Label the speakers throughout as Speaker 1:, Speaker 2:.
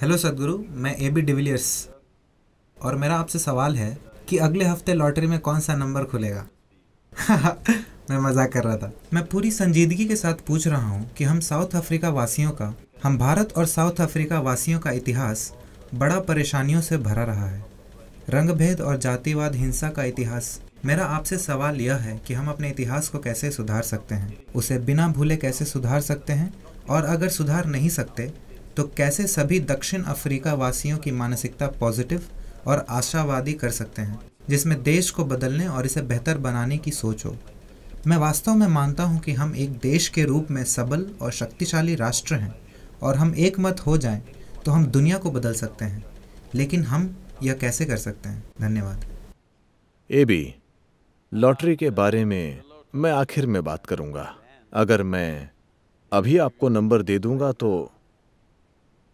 Speaker 1: Hello सदगुरु मैं A B de Villiers और मेरा आपसे सवाल है कि अगले हफ्ते लॉटरी में कौन सा नंबर खुलेगा मैं मजाक कर रहा था मैं पूरी संजीदगी के साथ पूछ रहा हूँ कि हम साउथ अफ्रीका वासियों का हम भारत और साउथ अफ्रीका वासियों का इतिहास बड़ा परेशानियों से भरा रहा है रंगभेद और जातिवाद हिंसा का इतिहास मेरा आपसे सवाल यह है कि हम अपने इतिहास को कैसे सुधार सकते हैं उसे बिना भूले कैसे सुधार सकते हैं और अगर सुधार नहीं सकते तो कैसे सभी दक्षिण अफ्रीका वासियों की मानसिकता पॉजिटिव और आशावादी कर सकते हैं जिसमें देश को बदलने और इसे बेहतर बनाने की सोच हो मैं वास्तव में मानता हूं कि हम एक देश के रूप में सबल और शक्तिशाली राष्ट्र हैं और हम एक मत हो जाएं तो हम दुनिया को बदल सकते हैं लेकिन हम यह कैसे कर सकते हैं धन्यवाद
Speaker 2: ए बी लॉटरी के बारे में मैं आखिर में बात करूंगा अगर मैं अभी आपको नंबर दे दूंगा तो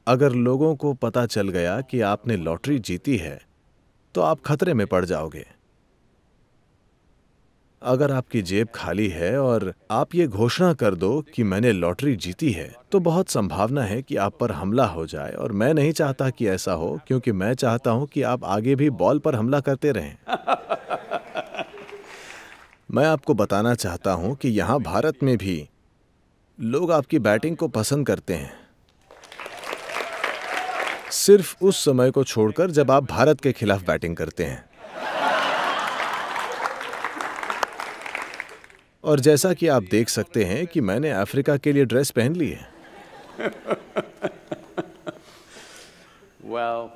Speaker 2: अगर लोगों को पता चल गया कि आपने लॉटरी जीती है तो आप खतरे में पड़ जाओगे अगर आपकी जेब खाली है और आप ये घोषणा कर दो कि मैंने लॉटरी जीती है तो बहुत संभावना है कि आप पर हमला हो जाए और मैं नहीं चाहता कि ऐसा हो क्योंकि मैं चाहता हूं कि आप आगे भी बॉल पर हमला करते रहें मैं आपको बताना चाहता हूं कि यहां भारत में भी लोग आपकी बैटिंग को पसंद करते हैं सिर्फ उस समय को छोड़कर जब आप भारत के खिलाफ बैटिंग करते हैं और जैसा कि आप देख सकते हैं कि मैंने अफ्रीका के लिए ड्रेस पहन ली है well...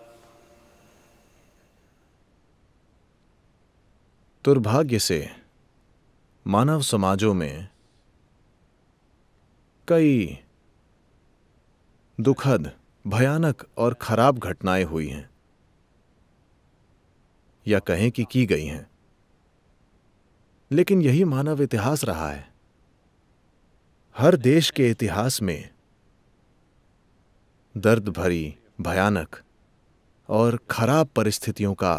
Speaker 2: दुर्भाग्य से मानव समाजों में कई दुखद भयानक और खराब घटनाएं हुई हैं या कहें कि की गई हैं लेकिन यही मानव इतिहास रहा है हर देश के इतिहास में दर्द भरी भयानक और खराब परिस्थितियों का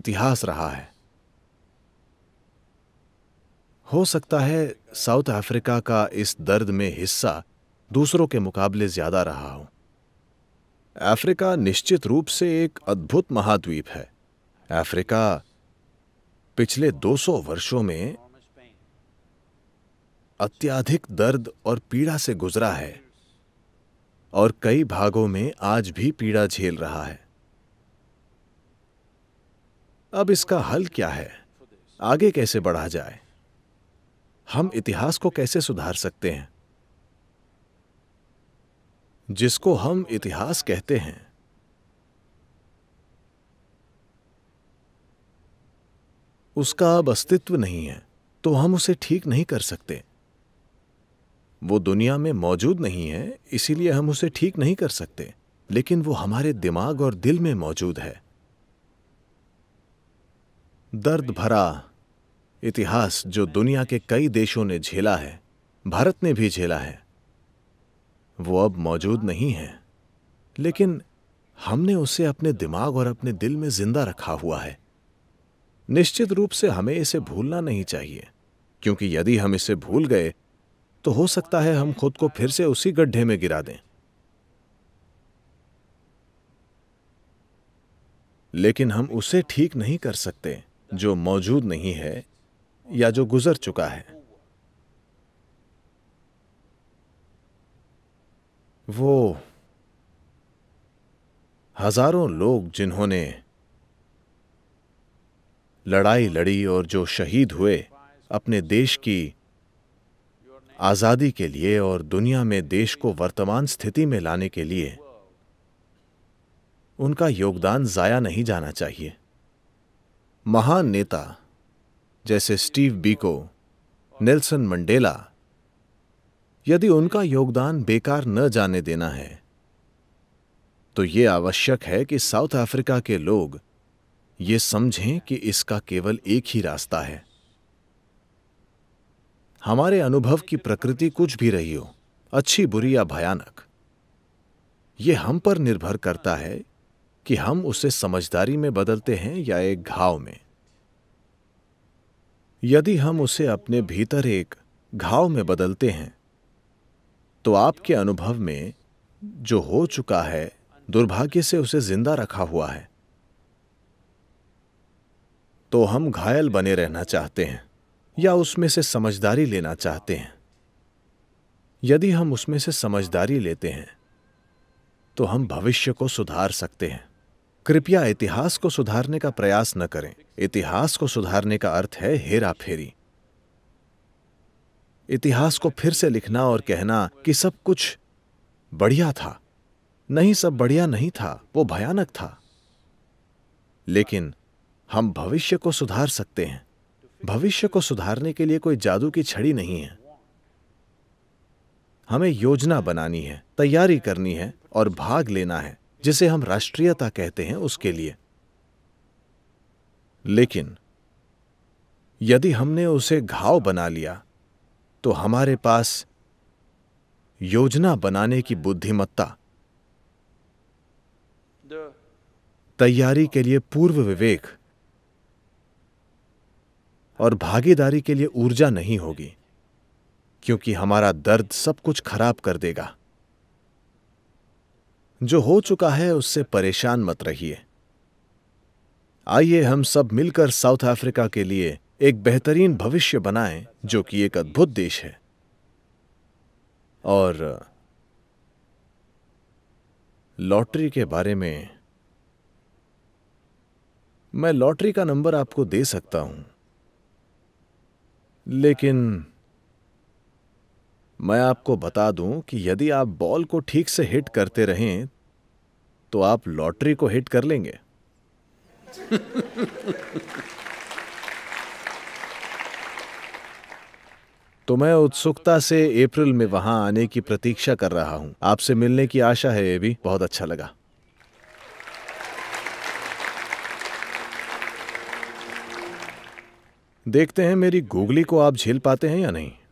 Speaker 2: इतिहास रहा है हो सकता है साउथ अफ्रीका का इस दर्द में हिस्सा दूसरों के मुकाबले ज्यादा रहा हो अफ्रीका निश्चित रूप से एक अद्भुत महाद्वीप है अफ्रीका पिछले 200 वर्षों में अत्याधिक दर्द और पीड़ा से गुजरा है और कई भागों में आज भी पीड़ा झेल रहा है अब इसका हल क्या है आगे कैसे बढ़ा जाए हम इतिहास को कैसे सुधार सकते हैं जिसको हम इतिहास कहते हैं उसका अब अस्तित्व नहीं है तो हम उसे ठीक नहीं कर सकते वो दुनिया में मौजूद नहीं है इसीलिए हम उसे ठीक नहीं कर सकते लेकिन वो हमारे दिमाग और दिल में मौजूद है दर्द भरा इतिहास जो दुनिया के कई देशों ने झेला है भारत ने भी झेला है वो अब मौजूद नहीं है लेकिन हमने उसे अपने दिमाग और अपने दिल में जिंदा रखा हुआ है निश्चित रूप से हमें इसे भूलना नहीं चाहिए क्योंकि यदि हम इसे भूल गए तो हो सकता है हम खुद को फिर से उसी गड्ढे में गिरा दें लेकिन हम उसे ठीक नहीं कर सकते जो मौजूद नहीं है या जो गुजर चुका है वो हजारों लोग जिन्होंने लड़ाई लड़ी और जो शहीद हुए अपने देश की आज़ादी के लिए और दुनिया में देश को वर्तमान स्थिति में लाने के लिए उनका योगदान ज़ाया नहीं जाना चाहिए महान नेता जैसे स्टीव बीको नेल्सन मंडेला यदि उनका योगदान बेकार न जाने देना है तो ये आवश्यक है कि साउथ अफ्रीका के लोग ये समझें कि इसका केवल एक ही रास्ता है हमारे अनुभव की प्रकृति कुछ भी रही हो अच्छी बुरी या भयानक ये हम पर निर्भर करता है कि हम उसे समझदारी में बदलते हैं या एक घाव में यदि हम उसे अपने भीतर एक घाव में बदलते हैं तो आपके अनुभव में जो हो चुका है दुर्भाग्य से उसे जिंदा रखा हुआ है तो हम घायल बने रहना चाहते हैं या उसमें से समझदारी लेना चाहते हैं यदि हम उसमें से समझदारी लेते हैं तो हम भविष्य को सुधार सकते हैं कृपया इतिहास को सुधारने का प्रयास न करें इतिहास को सुधारने का अर्थ है हेरा फेरी इतिहास को फिर से लिखना और कहना कि सब कुछ बढ़िया था नहीं सब बढ़िया नहीं था वो भयानक था लेकिन हम भविष्य को सुधार सकते हैं भविष्य को सुधारने के लिए कोई जादू की छड़ी नहीं है हमें योजना बनानी है तैयारी करनी है और भाग लेना है जिसे हम राष्ट्रीयता कहते हैं उसके लिए लेकिन यदि हमने उसे घाव बना लिया तो हमारे पास योजना बनाने की बुद्धिमत्ता तैयारी के लिए पूर्व विवेक और भागीदारी के लिए ऊर्जा नहीं होगी क्योंकि हमारा दर्द सब कुछ खराब कर देगा जो हो चुका है उससे परेशान मत रहिए आइए हम सब मिलकर साउथ अफ्रीका के लिए एक बेहतरीन भविष्य बनाएं जो कि एक अद्भुत देश है और लॉटरी के बारे में मैं लॉटरी का नंबर आपको दे सकता हूं लेकिन मैं आपको बता दूं कि यदि आप बॉल को ठीक से हिट करते रहें तो आप लॉटरी को हिट कर लेंगे तो मैं उत्सुकता से अप्रैल में वहां आने की प्रतीक्षा कर रहा हूं। आपसे मिलने की आशा है ये भी बहुत अच्छा लगा देखते हैं मेरी गूगली को आप झेल पाते हैं या नहीं